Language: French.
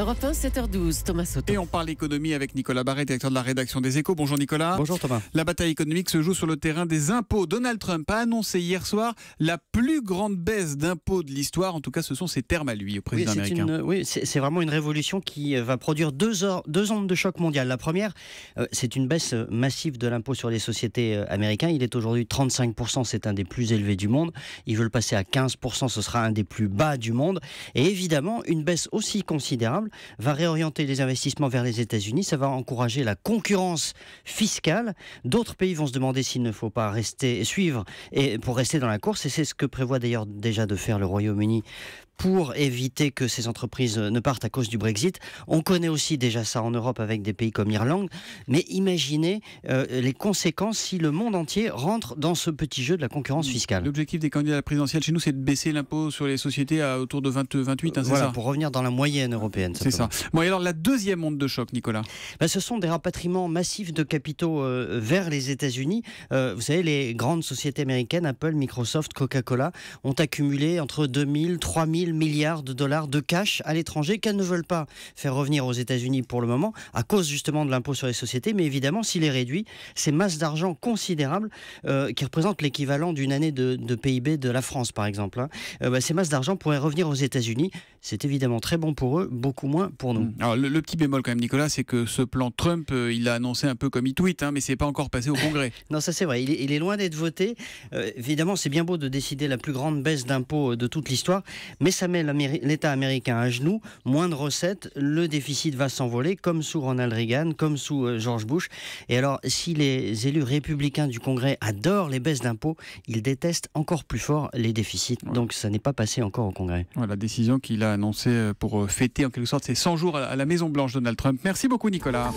Europe 1, 7h12, Thomas Sauton. Et on parle économie avec Nicolas Barret, directeur de la rédaction des Échos. Bonjour Nicolas. Bonjour Thomas. La bataille économique se joue sur le terrain des impôts. Donald Trump a annoncé hier soir la plus grande baisse d'impôts de l'histoire. En tout cas, ce sont ses termes à lui, au président américain. oui, c'est vraiment une révolution qui euh, va produire deux, ondes de choc mondial. La première, euh, c'est une baisse euh, massive de l'impôt sur les sociétés américains. Il est aujourd'hui 35%, c'est un des plus élevés du monde. Il veut le passer à 15%, ce sera un des plus bas du monde. Et évidemment, une baisse aussi considérable va réorienter les investissements vers les États-Unis, ça va encourager la concurrence fiscale. D'autres pays vont se demander s'il ne faut pas rester suivre et pour rester dans la course, et c'est ce que prévoit d'ailleurs déjà de faire le Royaume-Uni pour éviter que ces entreprises euh, ne partent à cause du Brexit. On connaît aussi déjà ça en Europe avec des pays comme l'Irlande, mais imaginez euh, les conséquences si le monde entier rentre dans ce petit jeu de la concurrence mmh. fiscale. L'objectif des candidats à la présidentielle chez nous, c'est de baisser l'impôt sur les sociétés à autour de 20, 28, hein, voilà, pour revenir dans la moyenne européenne. C'est ça. Bon, et alors la deuxième onde de choc, Nicolas bah, Ce sont des rapatriements massifs de capitaux euh, vers les États-Unis. vous savez, les grandes sociétés américaines, Apple, Microsoft, Coca-Cola, ont accumulé entre 2000, 3000 milliards de dollars de cash à l'étranger qu'elles ne veulent pas faire revenir aux États-Unis pour le moment, à cause justement de l'impôt sur les sociétés. Mais évidemment, s'il est réduit, ces masses d'argent considérables, euh, qui représentent l'équivalent d'une année de, PIB de la France, par exemple, hein, euh, bah, ces masses d'argent pourraient revenir aux États-Unis. C'est évidemment très bon pour eux, beaucoup moins pour nous. Alors, le, petit bémol quand même, Nicolas, c'est que ce plan Trump, euh, il l'a annoncé un peu comme il tweet, hein, mais c'est pas encore passé au Congrès. non, ça c'est vrai. Il est, loin d'être voté. évidemment, c'est bien beau de décider la plus grande baisse d'impôts de toute l'histoire, mais ça met l'État américain à genoux, moins de recettes, le déficit va s'envoler, comme sous Ronald Reagan, comme sous euh, George Bush. Et alors, si les élus républicains du Congrès adorent les baisses d'impôts, ils détestent encore plus fort les déficits. Donc, ça n'est pas passé encore au Congrès. la décision qu'il a annoncée euh, pour euh, fêter en quelque sorte ses 100 jours à la Maison-Blanche, Donald Trump. Merci beaucoup, Nicolas.